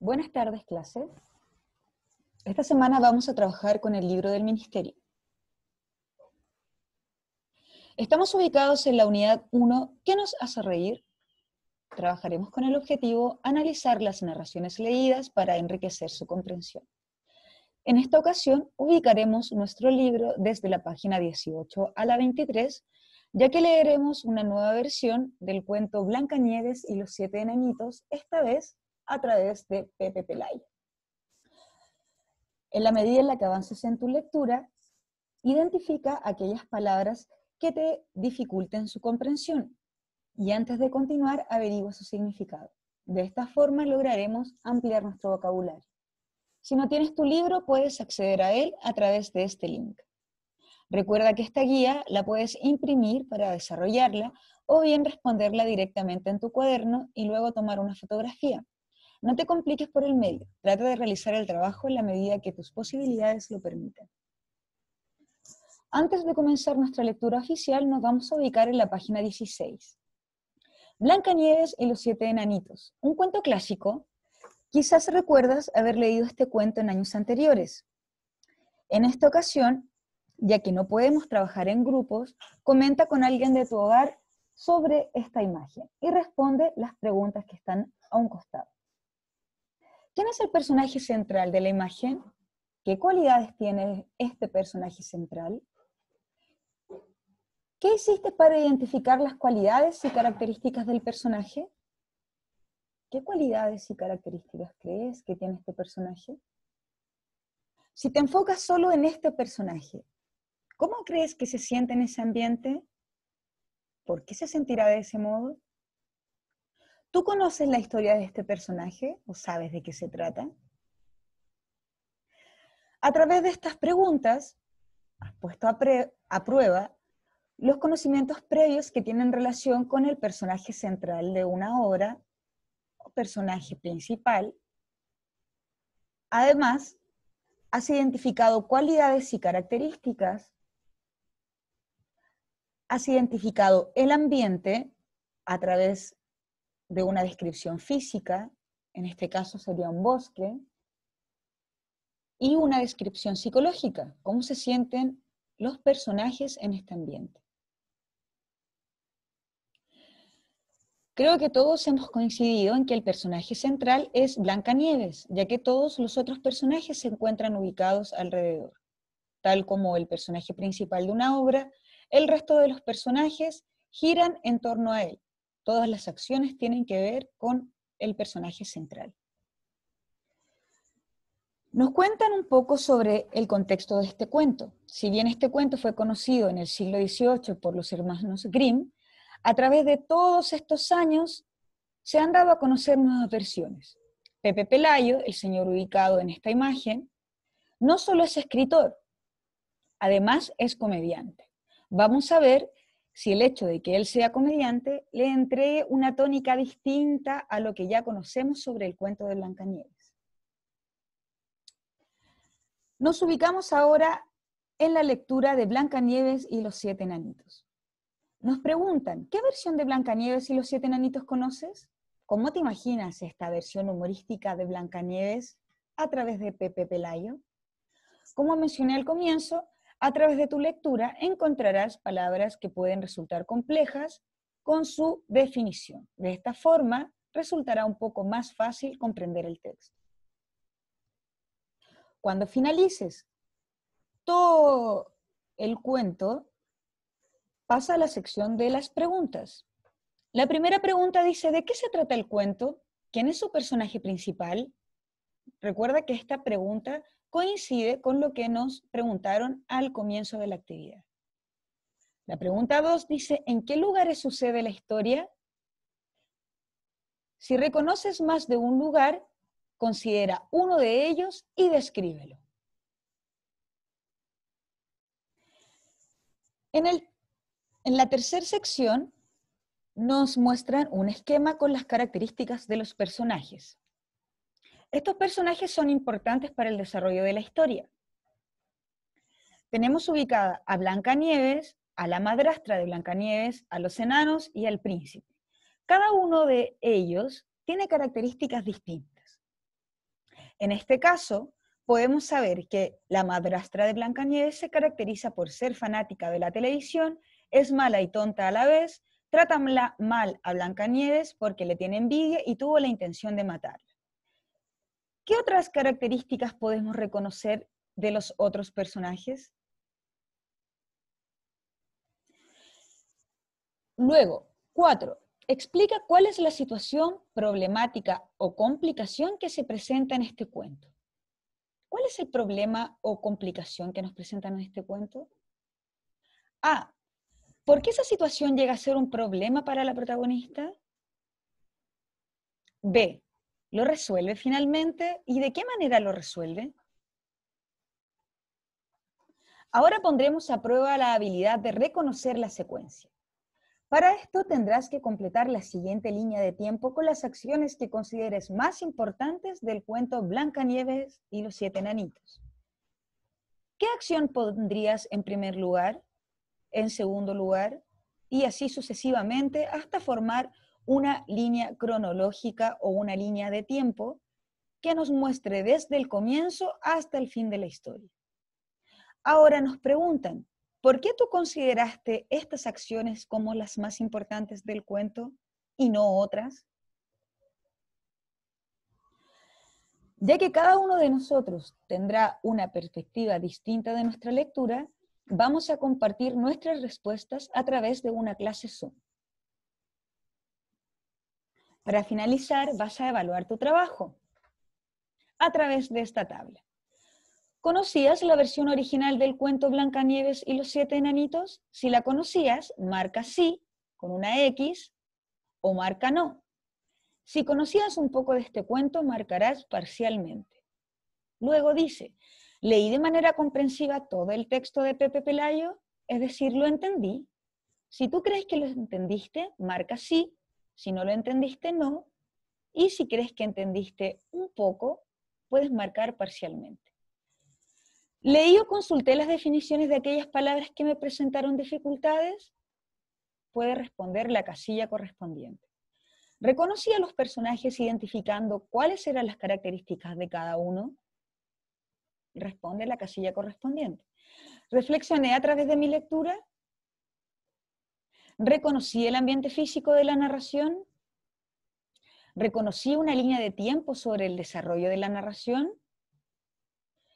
Buenas tardes, clases. Esta semana vamos a trabajar con el libro del ministerio. Estamos ubicados en la unidad 1, ¿qué nos hace reír? Trabajaremos con el objetivo analizar las narraciones leídas para enriquecer su comprensión. En esta ocasión ubicaremos nuestro libro desde la página 18 a la 23, ya que leeremos una nueva versión del cuento Blanca Nieves y los siete enanitos, esta vez a través de Pepe Pelayo. En la medida en la que avances en tu lectura, identifica aquellas palabras que te dificulten su comprensión y antes de continuar averigua su significado. De esta forma lograremos ampliar nuestro vocabulario. Si no tienes tu libro, puedes acceder a él a través de este link. Recuerda que esta guía la puedes imprimir para desarrollarla o bien responderla directamente en tu cuaderno y luego tomar una fotografía. No te compliques por el medio, trata de realizar el trabajo en la medida que tus posibilidades lo permitan. Antes de comenzar nuestra lectura oficial, nos vamos a ubicar en la página 16. Blanca Nieves y los siete enanitos, un cuento clásico. Quizás recuerdas haber leído este cuento en años anteriores. En esta ocasión, ya que no podemos trabajar en grupos, comenta con alguien de tu hogar sobre esta imagen y responde las preguntas que están a un costado. ¿Quién es el personaje central de la imagen? ¿Qué cualidades tiene este personaje central? ¿Qué hiciste para identificar las cualidades y características del personaje? ¿Qué cualidades y características crees que tiene este personaje? Si te enfocas solo en este personaje, ¿cómo crees que se siente en ese ambiente? ¿Por qué se sentirá de ese modo? ¿Tú conoces la historia de este personaje o sabes de qué se trata? A través de estas preguntas, has puesto a, prueba los conocimientos previos que tienen relación con el personaje central de una obra o personaje principal. Además, has identificado cualidades y características, has identificado el ambiente a través de una descripción física, en este caso sería un bosque, y una descripción psicológica, cómo se sienten los personajes en este ambiente. Creo que todos hemos coincidido en que el personaje central es Blancanieves, ya que todos los otros personajes se encuentran ubicados alrededor. Tal como el personaje principal de una obra, el resto de los personajes giran en torno a él, Todas las acciones tienen que ver con el personaje central. Nos cuentan un poco sobre el contexto de este cuento. Si bien este cuento fue conocido en el siglo XVIII por los hermanos Grimm, a través de todos estos años se han dado a conocer nuevas versiones. Pepe Pelayo, el señor ubicado en esta imagen, no solo es escritor, además es comediante. Vamos a ver si el hecho de que él sea comediante le entregue una tónica distinta a lo que ya conocemos sobre el cuento de Blancanieves. Nos ubicamos ahora en la lectura de Blancanieves y los siete enanitos. Nos preguntan, ¿qué versión de Blancanieves y los siete enanitos conoces? ¿Cómo te imaginas esta versión humorística de Blancanieves a través de Pepe Pelayo? Como mencioné al comienzo, a través de tu lectura encontrarás palabras que pueden resultar complejas con su definición. De esta forma, resultará un poco más fácil comprender el texto. Cuando finalices todo el cuento, pasa a la sección de las preguntas. La primera pregunta dice, ¿de qué se trata el cuento? ¿Quién es su personaje principal? Recuerda que esta pregunta coincide con lo que nos preguntaron al comienzo de la actividad. La pregunta 2 dice, ¿en qué lugares sucede la historia? Si reconoces más de un lugar, considera uno de ellos y descríbelo. En, la tercera sección nos muestran un esquema con las características de los personajes. Estos personajes son importantes para el desarrollo de la historia. Tenemos ubicada a Blancanieves, a la madrastra de Blancanieves, a los enanos y al príncipe. Cada uno de ellos tiene características distintas. En este caso, podemos saber que la madrastra de Blancanieves se caracteriza por ser fanática de la televisión, es mala y tonta a la vez, trata mal a Blancanieves porque le tiene envidia y tuvo la intención de matar. ¿Qué otras características podemos reconocer de los otros personajes? Luego, cuatro, explica cuál es la situación, problemática o complicación que se presenta en este cuento. ¿Cuál es el problema o complicación que nos presentan en este cuento? A. ¿Por qué esa situación llega a ser un problema para la protagonista? B. ¿Lo resuelve finalmente? ¿Y de qué manera lo resuelve? Ahora pondremos a prueba la habilidad de reconocer la secuencia. Para esto tendrás que completar la siguiente línea de tiempo con las acciones que consideres más importantes del cuento Blancanieves y los siete enanitos. ¿Qué acción pondrías en primer lugar, en segundo lugar y así sucesivamente hasta formar una línea cronológica o una línea de tiempo que nos muestre desde el comienzo hasta el fin de la historia. Ahora nos preguntan, ¿por qué tú consideraste estas acciones como las más importantes del cuento y no otras? Ya que cada uno de nosotros tendrá una perspectiva distinta de nuestra lectura, vamos a compartir nuestras respuestas a través de una clase Zoom. Para finalizar, vas a evaluar tu trabajo a través de esta tabla. ¿Conocías la versión original del cuento Blancanieves y los siete enanitos? Si la conocías, marca sí con una X o marca no. Si conocías un poco de este cuento, marcarás parcialmente. Luego dice, leí de manera comprensiva todo el texto de Pepe Pelayo, es decir, lo entendí. Si tú crees que lo entendiste, marca sí si no lo entendiste, no. Y si crees que entendiste un poco, puedes marcar parcialmente. Leí o consulté las definiciones de aquellas palabras que me presentaron dificultades. Puede responder la casilla correspondiente. Reconocí a los personajes identificando cuáles eran las características de cada uno. Responde la casilla correspondiente. Reflexioné a través de mi lectura reconocí el ambiente físico de la narración, reconocí una línea de tiempo sobre el desarrollo de la narración,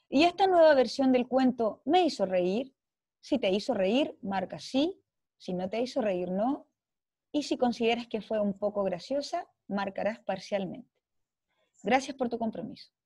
y esta nueva versión del cuento me hizo reír. Si te hizo reír, marca sí. Si no te hizo reír, no. Y si consideras que fue un poco graciosa, marcarás parcialmente. Gracias por tu compromiso.